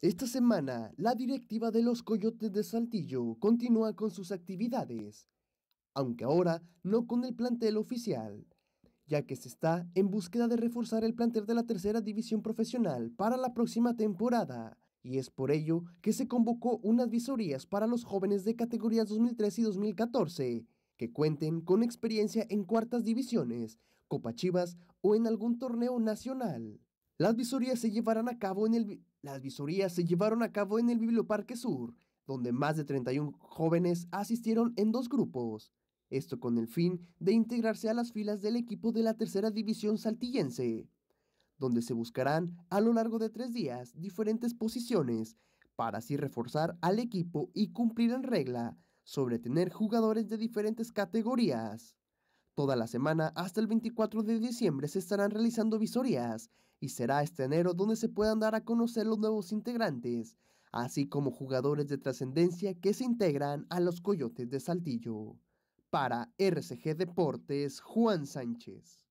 Esta semana, la directiva de los Coyotes de Saltillo continúa con sus actividades, aunque ahora no con el plantel oficial, ya que se está en búsqueda de reforzar el plantel de la tercera división profesional para la próxima temporada, y es por ello que se convocó unas visorías para los jóvenes de categorías 2003 y 2014, que cuenten con experiencia en cuartas divisiones, Copa Chivas o en algún torneo nacional. Las visorías se a cabo en las se llevaron a cabo en el Biblioparque Sur, donde más de 31 jóvenes asistieron en dos grupos. Esto con el fin de integrarse a las filas del equipo de la tercera división saltillense, donde se buscarán a lo largo de tres días diferentes posiciones para así reforzar al equipo y cumplir en regla sobre tener jugadores de diferentes categorías. Toda la semana hasta el 24 de diciembre se estarán realizando visorías y será este enero donde se puedan dar a conocer los nuevos integrantes, así como jugadores de trascendencia que se integran a los Coyotes de Saltillo. Para RCG Deportes, Juan Sánchez.